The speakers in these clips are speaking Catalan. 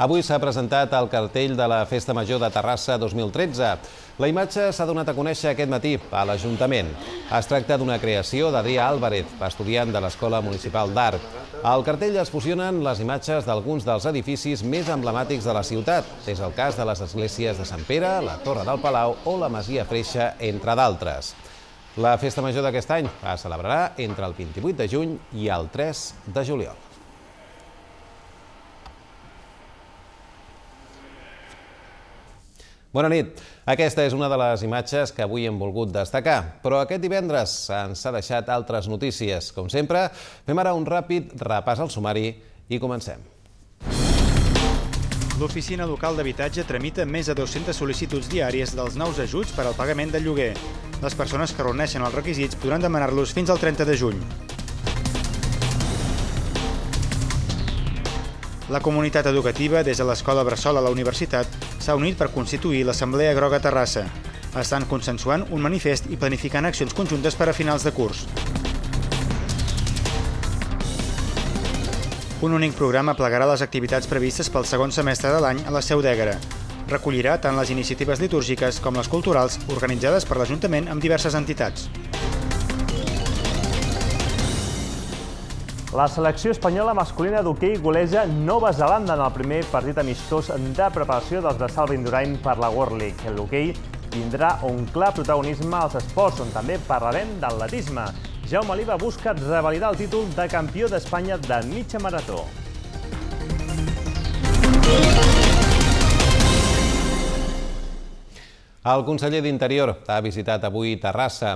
Avui s'ha presentat el cartell de la Festa Major de Terrassa 2013. La imatge s'ha donat a conèixer aquest matí a l'Ajuntament. Es tracta d'una creació d'Adrià Álvarez, estudiant de l'Escola Municipal d'Art. Al cartell es fusionen les imatges d'alguns dels edificis més emblemàtics de la ciutat. És el cas de les esglésies de Sant Pere, la Torre del Palau o la Masia Freixa, entre d'altres. La festa major d'aquest any es celebrarà entre el 28 de juny i el 3 de juliol. Bona nit. Aquesta és una de les imatges que avui hem volgut destacar, però aquest divendres ens ha deixat altres notícies. Com sempre, fem ara un ràpid repàs al sumari i comencem. L'Oficina Local d'Habitatge tramita més de 200 sol·licituds diàries dels nous ajuts per al pagament del lloguer. Les persones que reuneixen els requisits podran demanar-los fins al 30 de juny. La comunitat educativa, des de l'Escola Bressol a la Universitat, s'ha unit per constituir l'Assemblea Groga Terrassa. Estan consensuant un manifest i planificant accions conjuntes per a finals de curs. Un únic programa plegarà les activitats previstes pel segon semestre de l'any a la Seu d'Ègara. Recollirà tant les iniciatives litúrgiques com les culturals organitzades per l'Ajuntament amb diverses entitats. La selecció espanyola masculina d'hoquei goleja Nova Zelanda en el primer partit amistós de preparació dels de Salva Indurain per la World League. L'hoquei tindrà un clar protagonisme als esports, on també parlarem d'atletisme. Jaume Oliva busca revalidar el títol de campió d'Espanya de mitja marató. El conseller d'Interior ha visitat avui Terrassa.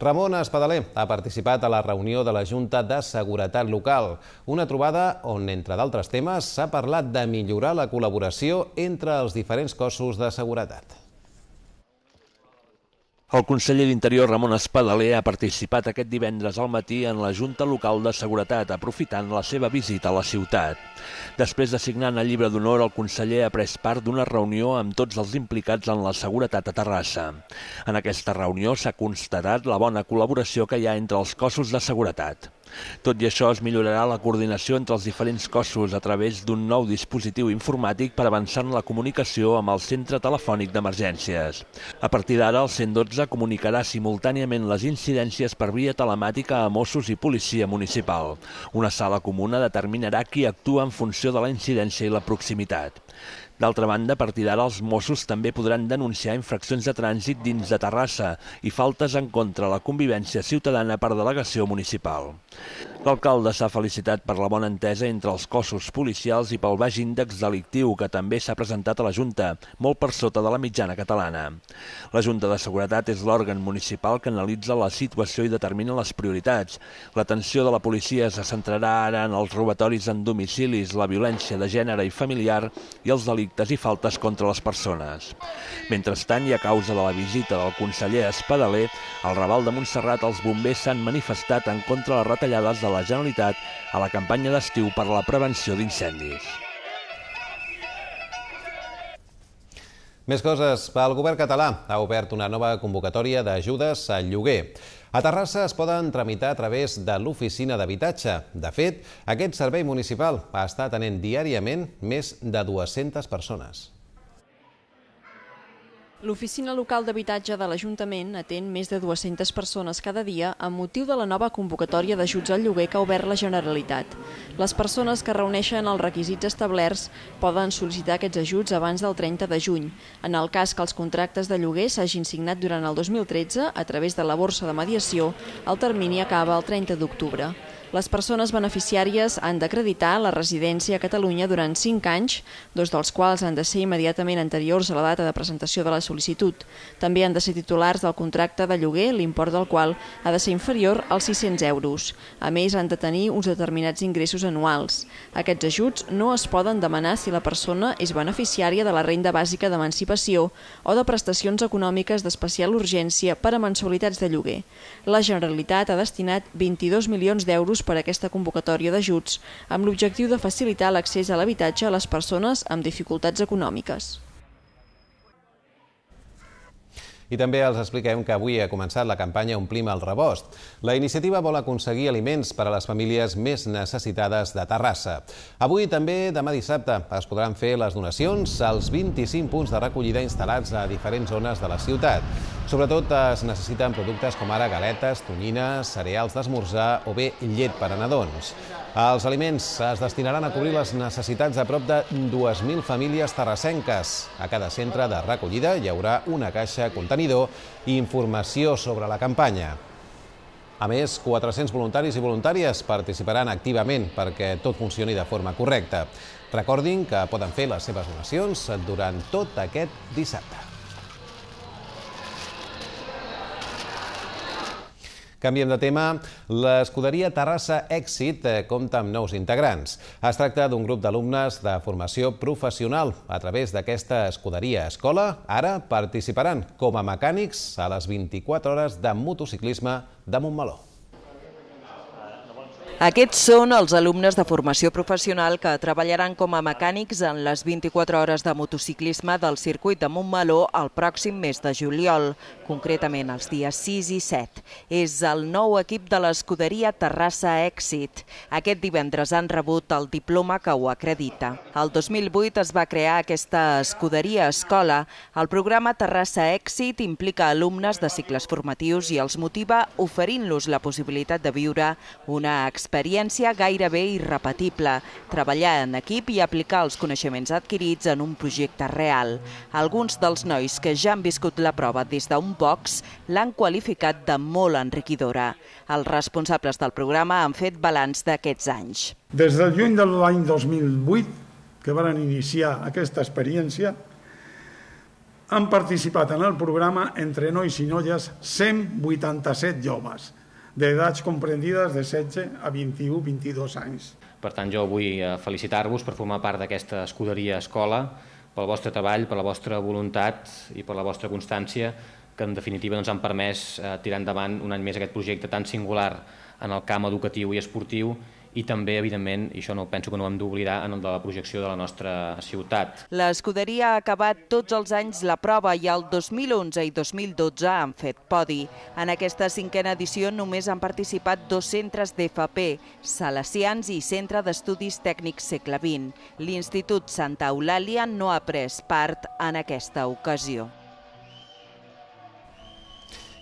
Ramon Espadaler ha participat a la reunió de la Junta de Seguretat Local, una trobada on, entre d'altres temes, s'ha parlat de millorar la col·laboració entre els diferents cossos de seguretat. El conseller d'Interior Ramon Espadaler ha participat aquest divendres al matí en la Junta Local de Seguretat, aprofitant la seva visita a la ciutat. Després de signar el llibre d'honor, el conseller ha pres part d'una reunió amb tots els implicats en la seguretat a Terrassa. En aquesta reunió s'ha constatat la bona col·laboració que hi ha entre els cossos de seguretat. Tot i això, es millorarà la coordinació entre els diferents cossos a través d'un nou dispositiu informàtic per avançar en la comunicació amb el centre telefònic d'emergències. A partir d'ara, el 112 comunicarà simultàniament les incidències per via telemàtica a Mossos i Policia Municipal. Una sala comuna determinarà qui actua en funció de la incidència i la proximitat. D'altra banda, a partir d'ara els Mossos també podran denunciar infraccions de trànsit dins de Terrassa i faltes en contra la convivència ciutadana per delegació municipal. L'alcalde s'ha felicitat per la bona entesa entre els cossos policials i pel baix índex delictiu que també s'ha presentat a la Junta, molt per sota de la mitjana catalana. La Junta de Seguretat és l'òrgan municipal que analitza la situació i determina les prioritats. L'atenció de la policia se centrarà ara en els robatoris en domicilis, la violència de gènere i familiar i els delictes i faltes contra les persones. Mentrestant, i a causa de la visita del conseller Espadaler, al Raval de Montserrat els bombers s'han manifestat en contra de les retallades de la Generalitat a la campanya d'estiu per a la prevenció d'incendis. Més coses. El govern català ha obert una nova convocatòria d'ajudes al lloguer. A Terrassa es poden tramitar a través de l'oficina d'habitatge. De fet, aquest servei municipal està atenent diàriament més de 200 persones. L'oficina local d'habitatge de l'Ajuntament atén més de 200 persones cada dia amb motiu de la nova convocatòria d'ajuts al lloguer que ha obert la Generalitat. Les persones que reuneixen els requisits establerts poden sol·licitar aquests ajuts abans del 30 de juny. En el cas que els contractes de lloguer s'hagin signat durant el 2013 a través de la borsa de mediació, el termini acaba el 30 d'octubre. Les persones beneficiàries han d'acreditar la residència a Catalunya durant 5 anys, dos dels quals han de ser immediatament anteriors a la data de presentació de la sol·licitud. També han de ser titulars del contracte de lloguer, l'import del qual ha de ser inferior als 600 euros. A més, han de tenir uns determinats ingressos anuals. Aquests ajuts no es poden demanar si la persona és beneficiària de la renda bàsica d'emancipació o de prestacions econòmiques d'especial urgència per a mensualitats de lloguer. La Generalitat ha destinat 22 milions d'euros recursos per a aquesta convocatòria d'ajuts amb l'objectiu de facilitar l'accés a l'habitatge a les persones amb dificultats econòmiques. I també els expliquem que avui ha començat la campanya Omplim el rebost. La iniciativa vol aconseguir aliments per a les famílies més necessitades de Terrassa. Avui també, demà dissabte, es podran fer les donacions als 25 punts de recollida instal·lats a diferents zones de la ciutat. Sobretot eh, es necessiten productes com ara galetes, tonyines, cereals d'esmorzar o bé llet per a nadons. Els aliments es destinaran a cobrir les necessitats de prop de 2.000 famílies terrassenques. A cada centre de recollida hi haurà una caixa contenidor i informació sobre la campanya. A més, 400 voluntaris i voluntàries participaran activament perquè tot funcioni de forma correcta. Recordin que poden fer les seves donacions durant tot aquest dissabte. Canviem de tema. L'escuderia Terrassa Èxit eh, compta amb nous integrants. Es tracta d'un grup d'alumnes de formació professional. A través d'aquesta escuderia escola, ara participaran com a mecànics a les 24 hores de motociclisme de Montmeló. Aquests són els alumnes de formació professional que treballaran com a mecànics en les 24 hores de motociclisme del circuit de Montmeló el pròxim mes de juliol, concretament els dies 6 i 7. És el nou equip de l'escuderia Terrassa Èxit. Aquest divendres han rebut el diploma que ho acredita. El 2008 es va crear aquesta escuderia escola. El programa Terrassa Èxit implica alumnes de cicles formatius i els motiva oferint-los la possibilitat de viure una experiència experiència gairebé irrepetible, treballar en equip i aplicar els coneixements adquirits en un projecte real. Alguns dels nois que ja han viscut la prova des d'un box l'han qualificat de molt enriquidora. Els responsables del programa han fet balanç d'aquests anys. Des del juny de l'any 2008, que van iniciar aquesta experiència, han participat en el programa entre nois i noies 187 joves, d'edats comprendides de 16 a 21-22 anys. Per tant, jo vull eh, felicitar-vos per formar part d'aquesta escuderia escola, pel vostre treball, per la vostra voluntat i per la vostra constància, que en definitiva ens han permès eh, tirar endavant un any més aquest projecte tan singular en el camp educatiu i esportiu i també, evidentment, i això no penso que no ho hem d'oblidar, en el de la projecció de la nostra ciutat. L'escuderia ha acabat tots els anys la prova i el 2011 i 2012 han fet podi. En aquesta cinquena edició només han participat dos centres d'FP, Salesians i Centre d'Estudis Tècnics Segle XX. L'Institut Santa Eulàlia no ha pres part en aquesta ocasió.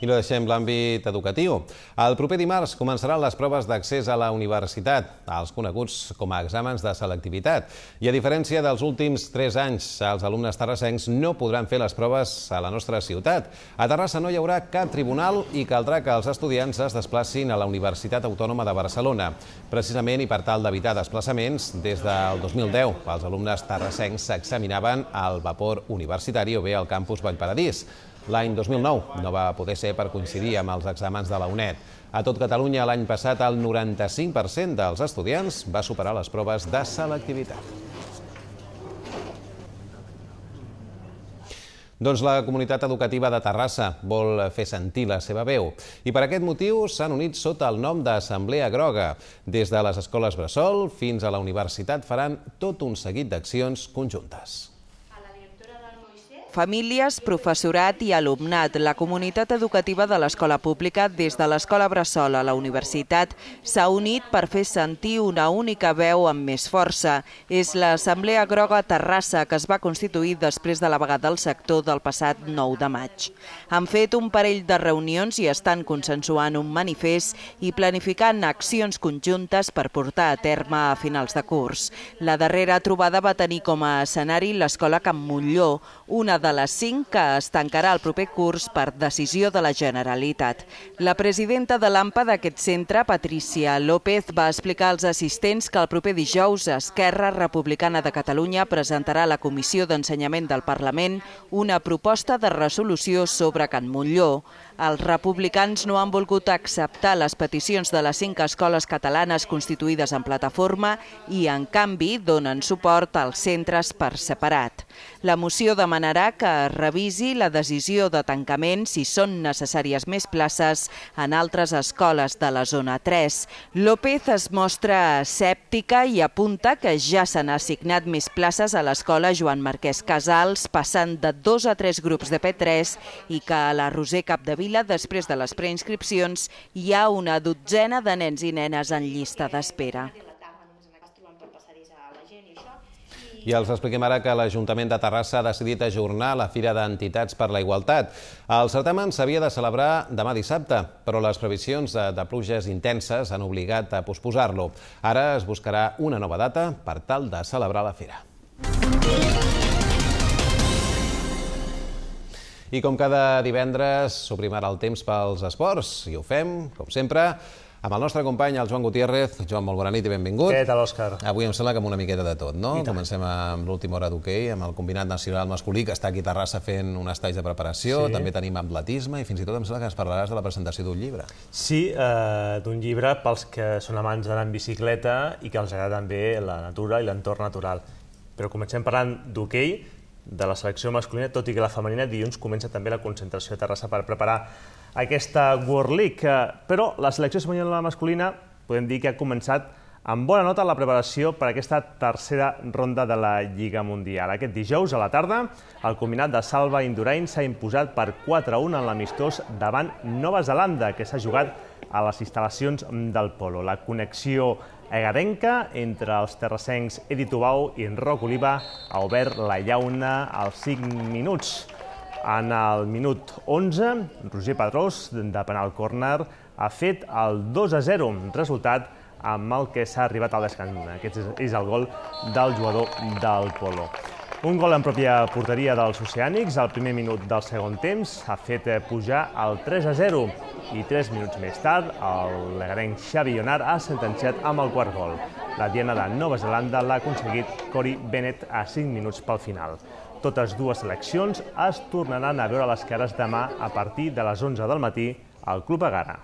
I no deixem l'àmbit educatiu. El proper dimarts començaran les proves d'accés a la universitat, els coneguts com a exàmens de selectivitat. I a diferència dels últims 3 anys, els alumnes terrassencs no podran fer les proves a la nostra ciutat. A Terrassa no hi haurà cap tribunal i caldrà que els estudiants es desplacin a la Universitat Autònoma de Barcelona. Precisament, i per tal d'evitar desplaçaments, des del 2010 els alumnes terrassencs s'examinaven al vapor universitari o bé al campus Vallparadís. L'any 2009 no va poder ser per coincidir amb els exàmens de la UNED. A tot Catalunya, l'any passat, el 95% dels estudiants va superar les proves de selectivitat. Doncs la comunitat educativa de Terrassa vol fer sentir la seva veu. I per aquest motiu s'han unit sota el nom d'Assemblea Groga. Des de les escoles Bressol fins a la universitat faran tot un seguit d'accions conjuntes famílies, professorat i alumnat, la comunitat educativa de l'escola pública des de l'escola Bressol a la universitat s'ha unit per fer sentir una única veu amb més força. És l'Assemblea Groga Terrassa que es va constituir després de la vegada del sector del passat 9 de maig. Han fet un parell de reunions i estan consensuant un manifest i planificant accions conjuntes per portar a terme a finals de curs. La darrera trobada va tenir com a escenari l'escola Can Montlló, una de de les 5 que es tancarà el proper curs per decisió de la Generalitat. La presidenta de l'AMPA d'aquest centre, Patricia López, va explicar als assistents que el proper dijous Esquerra Republicana de Catalunya presentarà a la Comissió d'Ensenyament del Parlament una proposta de resolució sobre Can Montlló. Els republicans no han volgut acceptar les peticions de les cinc escoles catalanes constituïdes en plataforma i, en canvi, donen suport als centres per separat. La moció demanarà que es revisi la decisió de tancament si són necessàries més places en altres escoles de la zona 3. López es mostra escèptica i apunta que ja s'han assignat més places a l'escola Joan Marquès Casals, passant de dos a tres grups de P3 i que a la Roser Capdevila Vila, després de les preinscripcions, hi ha una dotzena de nens i nenes en llista d'espera. I els expliquem ara que l'Ajuntament de Terrassa ha decidit ajornar la Fira d'Entitats per la Igualtat. El certamen s'havia de celebrar demà dissabte, però les previsions de, de pluges intenses han obligat a posposar-lo. Ara es buscarà una nova data per tal de celebrar la fira. Música i com cada divendres, s'obrim ara el temps pels esports, i ho fem, com sempre, amb el nostre company, el Joan Gutiérrez. Joan, molt bona nit i benvingut. Què tal, Òscar? Avui em sembla que amb una miqueta de tot, no? Comencem amb l'última hora d'hoquei, amb el combinat nacional masculí, que està aquí a Terrassa fent un estall de preparació. Sí. També tenim atletisme i fins i tot em sembla que ens parlaràs de la presentació d'un llibre. Sí, eh, d'un llibre pels que són amants d'anar en bicicleta i que els agrada també la natura i l'entorn natural. Però comencem parlant d'hoquei, okay, de la selecció masculina, tot i que la femenina dilluns comença també la concentració a Terrassa per preparar aquesta World League. Eh, però la selecció espanyola masculina podem dir que ha començat amb bona nota la preparació per aquesta tercera ronda de la Lliga Mundial. Aquest dijous a la tarda, el combinat de Salva Indurain s'ha imposat per 4-1 en l'amistós davant Nova Zelanda, que s'ha jugat a les instal·lacions del Polo. La connexió Gadenca, entre els terrassencs Edi Tubau i Enroc Oliva, ha obert la llauna als 5 minuts. En el minut 11, Roger Pedrós, de penal córner, ha fet el 2 a 0, resultat amb el que s'ha arribat al descans. Aquest és el gol del jugador del Polo. Un gol en pròpia porteria dels oceànics al primer minut del segon temps ha fet pujar al 3 a 0 i tres minuts més tard el legarenc Xavi Ionar ha sentenciat amb el quart gol. La diana de Nova Zelanda l'ha aconseguit Cory Bennett a 5 minuts pel final. Totes dues seleccions es tornaran a veure les cares demà a partir de les 11 del matí al Club Agara.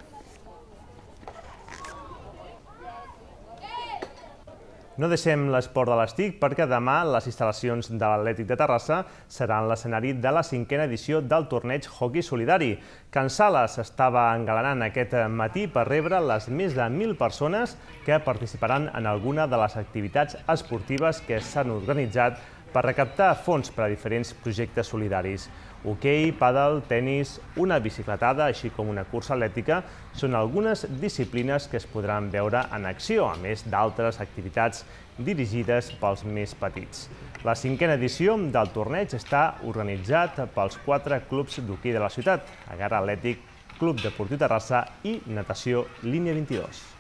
No deixem l'esport de l'estic perquè demà les instal·lacions de l'Atlètic de Terrassa seran l'escenari de la cinquena edició del torneig Hockey Solidari. Can Sales estava engalanant aquest matí per rebre les més de 1.000 persones que participaran en alguna de les activitats esportives que s'han organitzat per recaptar fons per a diferents projectes solidaris hoquei, pàdel, tennis, una bicicletada, així com una cursa atlètica, són algunes disciplines que es podran veure en acció, a més d'altres activitats dirigides pels més petits. La cinquena edició del torneig està organitzat pels quatre clubs d'hoquei de la ciutat, Agar Atlètic, Club Deportiu Terrassa i Natació Línia 22.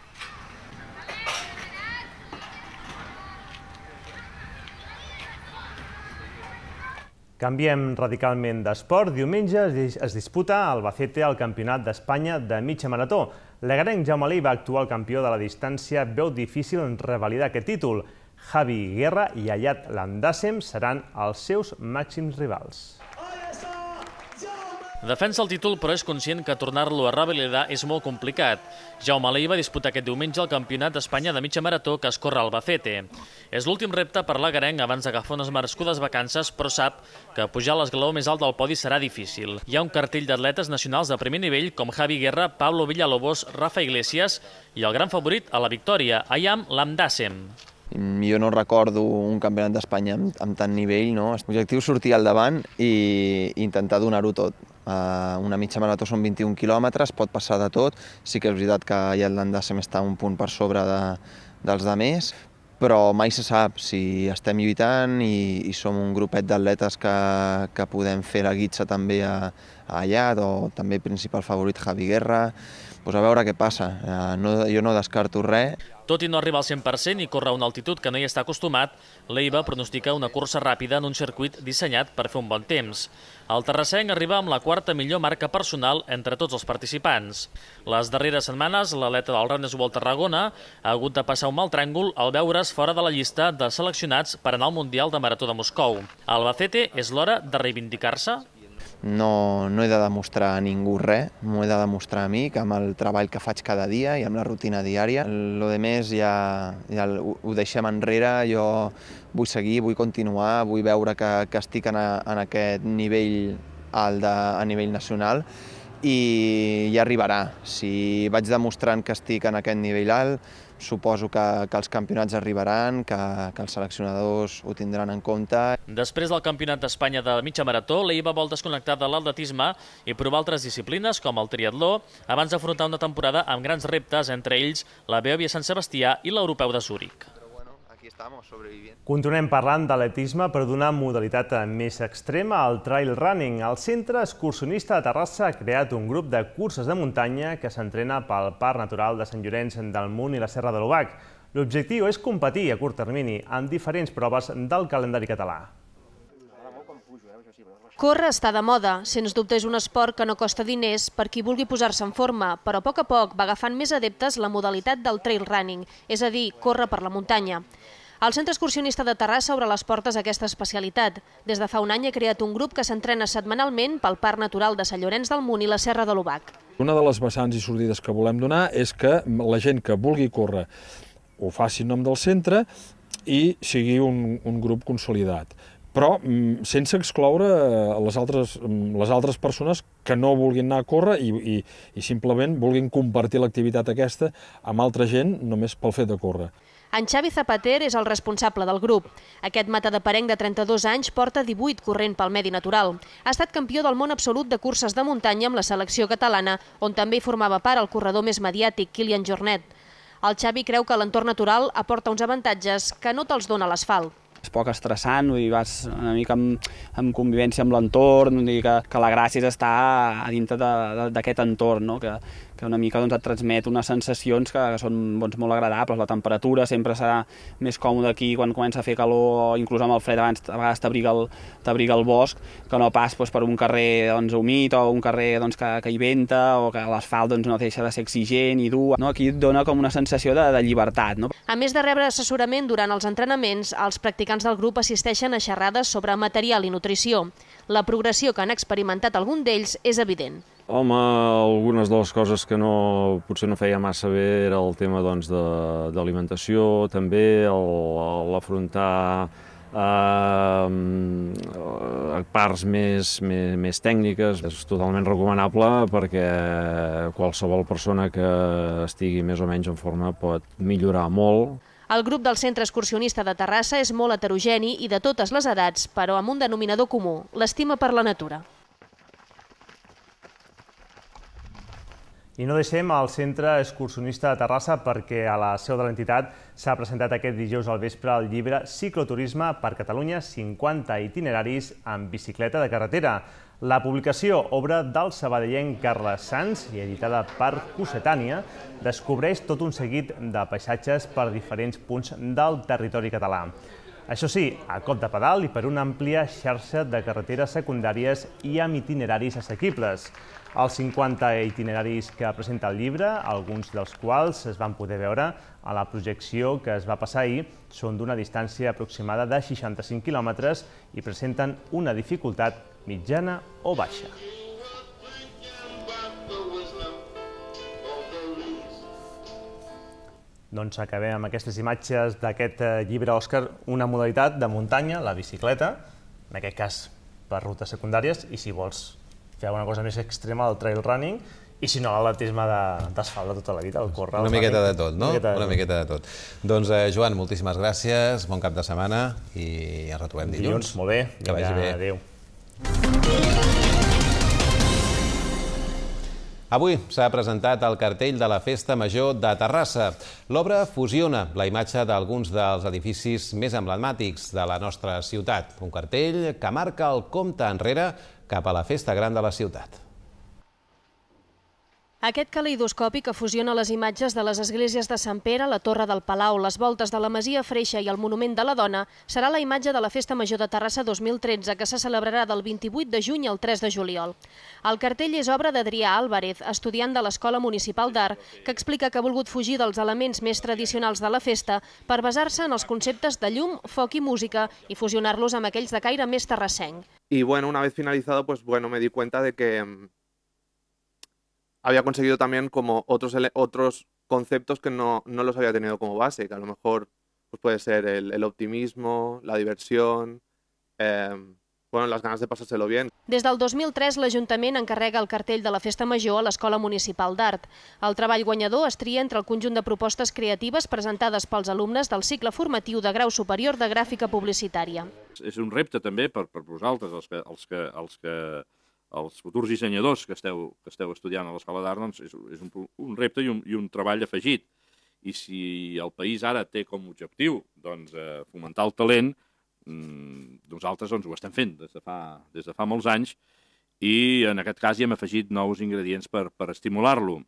Canviem radicalment d'esport. Diumenge es disputa al Bacete el Campionat d'Espanya de mitja marató. L'agarenc Jaume Ley va actuar el campió de la distància, veu difícil en revalidar aquest títol. Javi Guerra i Ayat Landassem seran els seus màxims rivals. Defensa el títol, però és conscient que tornar-lo a revalidar és molt complicat. Jaume Alei va disputar aquest diumenge el Campionat d'Espanya de mitja marató que es corre al Bafete. És l'últim repte per l'agarenc abans d'agafar unes merescudes vacances, però sap que pujar l'esglaó més alt del podi serà difícil. Hi ha un cartell d'atletes nacionals de primer nivell com Javi Guerra, Pablo Villalobos, Rafa Iglesias i el gran favorit a la victòria, Ayam Lamdasem jo no recordo un campionat d'Espanya amb, amb tant nivell, no? L'objectiu és sortir al davant i, intentar donar-ho tot. Uh, una mitja marató són 21 quilòmetres, pot passar de tot, sí que és veritat que Irlanda sempre està un punt per sobre de, dels de més, però mai se sap si estem lluitant i, i som un grupet d'atletes que, que podem fer la guitza també a, a Allat o també principal favorit Javi Guerra, pues a veure què passa. Eh, no, jo no descarto res. Tot i no arribar al 100% i córrer a una altitud que no hi està acostumat, l'EIVA pronostica una cursa ràpida en un circuit dissenyat per fer un bon temps. El terrassenc arriba amb la quarta millor marca personal entre tots els participants. Les darreres setmanes, l'atleta del Runners World Tarragona ha hagut de passar un mal tràngol al veure's fora de la llista de seleccionats per anar al Mundial de Marató de Moscou. Albacete és l'hora de reivindicar-se no, no he de demostrar a ningú res, m'ho he de demostrar a mi, que amb el treball que faig cada dia i amb la rutina diària. Lo de més ja, ja ho, ho deixem enrere, jo vull seguir, vull continuar, vull veure que, que estic en, a, en aquest nivell alt de, a nivell nacional i ja arribarà. Si vaig demostrant que estic en aquest nivell alt, suposo que, que els campionats arribaran, que, que els seleccionadors ho tindran en compte. Després del Campionat d'Espanya de mitja marató, l'EIVA vol desconnectar de l'atletisme i provar altres disciplines, com el triatló, abans d'afrontar una temporada amb grans reptes, entre ells la Beòvia Sant Sebastià i l'Europeu de Zúrich aquí estamos, sobreviviendo. Continuem parlant d'atletisme però d'una modalitat més extrema el trail running. El Centre Excursionista de Terrassa ha creat un grup de curses de muntanya que s'entrena pel Parc Natural de Sant Llorenç del Munt i la Serra de l'Ubac. L'objectiu és competir a curt termini en diferents proves del calendari català. Córrer està de moda. Sens dubte és un esport que no costa diners per qui vulgui posar-se en forma, però a poc a poc va agafant més adeptes la modalitat del trail running, és a dir, córrer per la muntanya. El Centre Excursionista de Terrassa obre les portes a aquesta especialitat. Des de fa un any ha creat un grup que s'entrena setmanalment pel Parc Natural de Sant Llorenç del Munt i la Serra de l'Ubac. Una de les vessants i sortides que volem donar és que la gent que vulgui córrer ho faci en nom del centre i sigui un, un grup consolidat però mm, sense excloure eh, les altres, mm, les altres persones que no vulguin anar a córrer i, i, i simplement vulguin compartir l'activitat aquesta amb altra gent només pel fet de córrer. En Xavi Zapater és el responsable del grup. Aquest mata de 32 anys porta 18 corrent pel medi natural. Ha estat campió del món absolut de curses de muntanya amb la selecció catalana, on també formava part el corredor més mediàtic, Kilian Jornet. El Xavi creu que l'entorn natural aporta uns avantatges que no te'ls dona l'asfalt és poc estressant, vull dir, vas una mica amb, amb convivència amb l'entorn, dir que, que la gràcia és estar a dintre d'aquest entorn, no? que, que una mica doncs, et transmet unes sensacions que, que són doncs, molt agradables. La temperatura sempre serà més còmoda aquí quan comença a fer calor, inclús amb el fred abans a vegades t'abriga el, el bosc, que no pas doncs, per un carrer doncs, humit o un carrer doncs, que, que hi venta o que l'asfalt doncs, no deixa de ser exigent i dur. No? Aquí et dona com una sensació de, de llibertat. No? A més de rebre assessorament durant els entrenaments, els practicants del grup assisteixen a xerrades sobre material i nutrició. La progressió que han experimentat algun d'ells és evident. Home, algunes de les coses que no, potser no feia massa bé era el tema d'alimentació, doncs, de, també l'afrontar ehm, eh, parts més, més, més tècniques. És totalment recomanable perquè qualsevol persona que estigui més o menys en forma pot millorar molt. El grup del Centre Excursionista de Terrassa és molt heterogeni i de totes les edats, però amb un denominador comú, l'estima per la natura. I no deixem el Centre Excursionista de Terrassa perquè a la seu de l'entitat s'ha presentat aquest dijous al vespre el llibre Cicloturisme per Catalunya 50 itineraris en bicicleta de carretera. La publicació, obra del sabadellent Carles Sanz i editada per Cossetània, descobreix tot un seguit de paisatges per diferents punts del territori català. Això sí, a cop de pedal i per una àmplia xarxa de carreteres secundàries i amb itineraris assequibles. Els 50 itineraris que presenta el llibre, alguns dels quals es van poder veure a la projecció que es va passar ahir, són d'una distància aproximada de 65 quilòmetres i presenten una dificultat mitjana o baixa. Doncs acabem amb aquestes imatges d'aquest eh, llibre Òscar, una modalitat de muntanya, la bicicleta, en aquest cas per rutes secundàries, i si vols fer alguna cosa més extrema, el trail running, i si no, l'atletisme d'asfalt de tota la vida, el córrer... Una miqueta de tot, no? Una miqueta de, tot. Doncs, eh, Joan, moltíssimes gràcies, bon cap de setmana i ens retrobem dilluns. Dilluns, molt bé. Que vagi bé. Adéu. Avui s'ha presentat el cartell de la Festa Major de Terrassa. L'obra fusiona la imatge d'alguns dels edificis més emblemàtics de la nostra ciutat. Un cartell que marca el compte enrere cap a la Festa Gran de la ciutat. Aquest caleidoscopi que fusiona les imatges de les esglésies de Sant Pere, la Torre del Palau, les voltes de la Masia Freixa i el Monument de la Dona serà la imatge de la Festa Major de Terrassa 2013 que se celebrarà del 28 de juny al 3 de juliol. El cartell és obra d'Adrià Álvarez, estudiant de l'Escola Municipal d'Art, que explica que ha volgut fugir dels elements més tradicionals de la festa per basar-se en els conceptes de llum, foc i música i fusionar-los amb aquells de caire més terrassenc. Y bueno, una vez finalizado, pues bueno, me di cuenta de que mm, había conseguido también como otros, otros conceptos que no, no, los había tenido como base, que a lo mejor pues puede ser el, el optimismo, la diversión, eh, bueno, les ganes de passar-se-lo bien. Des del 2003, l'Ajuntament encarrega el cartell de la Festa Major a l'Escola Municipal d'Art. El treball guanyador es tria entre el conjunt de propostes creatives presentades pels alumnes del cicle formatiu de grau superior de gràfica publicitària. És un repte també per, per vosaltres, els que, els que, els que els futurs dissenyadors que esteu, que esteu estudiant a l'Escola d'Art, doncs és, és un, un repte i un, i un treball afegit. I si el país ara té com a objectiu doncs, eh, fomentar el talent, mm, nosaltres doncs, ho estem fent des de fa, des de fa molts anys i en aquest cas hi hem afegit nous ingredients per, per estimular-lo.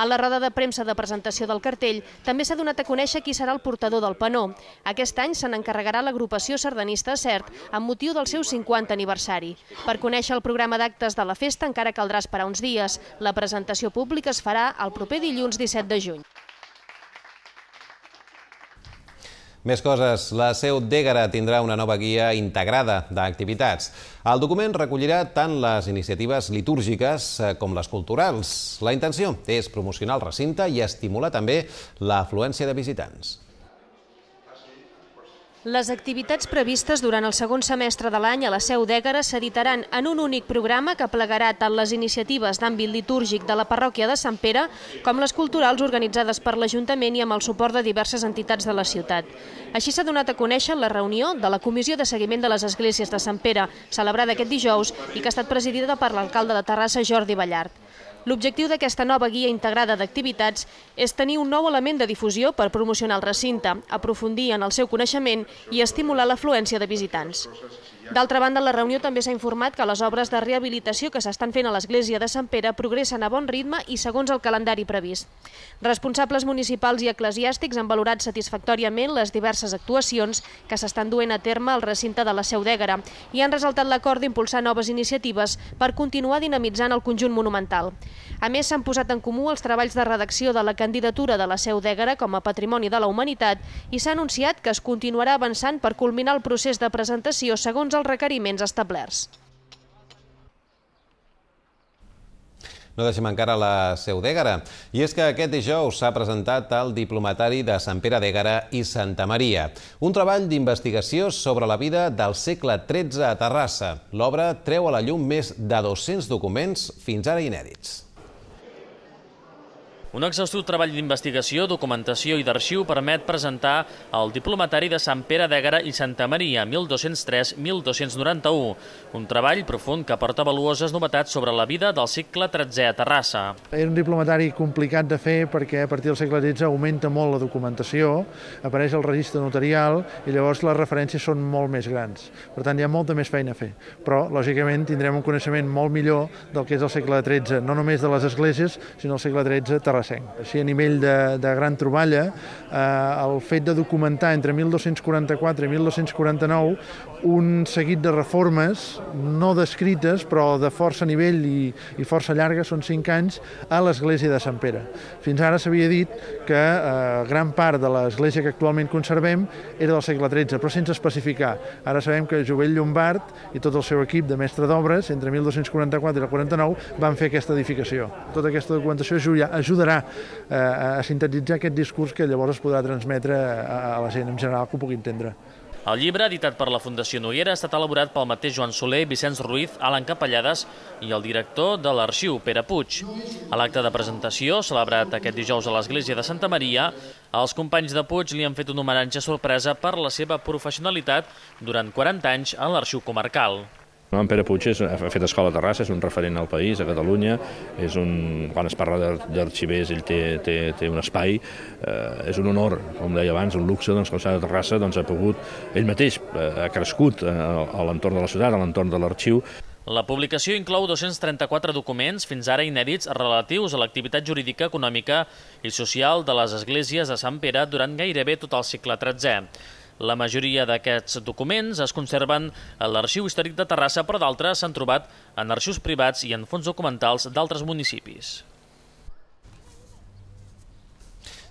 A la roda de premsa de presentació del cartell també s'ha donat a conèixer qui serà el portador del panó. Aquest any se n'encarregarà l'agrupació sardanista CERT amb motiu del seu 50 aniversari. Per conèixer el programa d'actes de la festa encara caldrà esperar uns dies. La presentació pública es farà el proper dilluns 17 de juny. Més coses. La seu d'Ègara tindrà una nova guia integrada d'activitats. El document recollirà tant les iniciatives litúrgiques eh, com les culturals. La intenció és promocionar el recinte i estimular també l'afluència de visitants. Les activitats previstes durant el segon semestre de l'any a la Seu d'Ègara s'editaran en un únic programa que plegarà tant les iniciatives d'àmbit litúrgic de la parròquia de Sant Pere com les culturals organitzades per l'Ajuntament i amb el suport de diverses entitats de la ciutat. Així s'ha donat a conèixer la reunió de la Comissió de Seguiment de les Esglésies de Sant Pere, celebrada aquest dijous i que ha estat presidida per l'alcalde de Terrassa, Jordi Ballart. L'objectiu d'aquesta nova guia integrada d'activitats és tenir un nou element de difusió per promocionar el recinte, aprofundir en el seu coneixement i estimular l'afluència de visitants. D'altra banda, la reunió també s'ha informat que les obres de rehabilitació que s'estan fent a l'església de Sant Pere progressen a bon ritme i segons el calendari previst. Responsables municipals i eclesiàstics han valorat satisfactòriament les diverses actuacions que s'estan duent a terme al recinte de la Seu d'Ègara i han resaltat l'acord d'impulsar noves iniciatives per continuar dinamitzant el conjunt monumental. A més, s'han posat en comú els treballs de redacció de la candidatura de la Seu d'Ègara com a Patrimoni de la Humanitat i s'ha anunciat que es continuarà avançant per culminar el procés de presentació segons els requeriments establerts. No deixem encara la seu d'Ègara. I és que aquest dijous s'ha presentat el diplomatari de Sant Pere d'Ègara i Santa Maria, un treball d'investigació sobre la vida del segle XIII a Terrassa. L'obra treu a la llum més de 200 documents fins ara inèdits. Un exhaustiu treball d'investigació, documentació i d'arxiu permet presentar el diplomatari de Sant Pere d'Ègara i Santa Maria 1203-1291, un treball profund que aporta valuoses novetats sobre la vida del segle XIII a Terrassa. Era un diplomatari complicat de fer perquè a partir del segle XIII augmenta molt la documentació, apareix el registre notarial i llavors les referències són molt més grans. Per tant, hi ha molta més feina a fer, però lògicament tindrem un coneixement molt millor del que és el segle XIII, no només de les esglésies, sinó el segle XIII terrassa. Picassent. Així, a nivell de, de gran troballa, eh, el fet de documentar entre 1244 i 1249 un seguit de reformes no descrites, però de força nivell i, i força llarga, són cinc anys, a l'església de Sant Pere. Fins ara s'havia dit que eh, gran part de l'església que actualment conservem era del segle XIII, però sense especificar. Ara sabem que Jovell Llombard i tot el seu equip de mestre d'obres, entre 1244 i el 49, van fer aquesta edificació. Tota aquesta documentació ajudarà eh, a sintetitzar aquest discurs que llavors es podrà transmetre a, a la gent en general que ho pugui entendre. El llibre, editat per la Fundació Noguera, ha estat elaborat pel mateix Joan Soler, Vicenç Ruiz, Alan Capellades i el director de l'Arxiu, Pere Puig. A l'acte de presentació, celebrat aquest dijous a l'Església de Santa Maria, els companys de Puig li han fet un homenatge sorpresa per la seva professionalitat durant 40 anys en l'Arxiu Comarcal. En Pere Puig és, ha fet escola a Terrassa, és un referent al país, a Catalunya, és un, quan es parla d'arxivers ell té, té, té un espai, eh, és un honor, com deia abans, un luxe, doncs, com s'ha de Terrassa, doncs, ha pogut, ell mateix eh, ha crescut eh, a, a l'entorn de la ciutat, a l'entorn de l'arxiu, la publicació inclou 234 documents fins ara inèdits relatius a l'activitat jurídica, econòmica i social de les esglésies de Sant Pere durant gairebé tot el segle XIII. La majoria d'aquests documents es conserven a l'Arxiu Històric de Terrassa, però d'altres s'han trobat en arxius privats i en fons documentals d'altres municipis.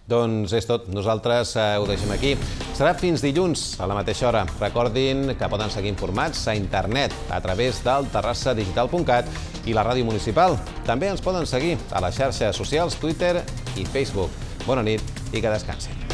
Doncs és tot. Nosaltres eh, ho deixem aquí. Serà fins dilluns, a la mateixa hora. Recordin que poden seguir informats a internet a través del terrassadigital.cat i la ràdio municipal. També ens poden seguir a les xarxes socials, Twitter i Facebook. Bona nit i que descansin.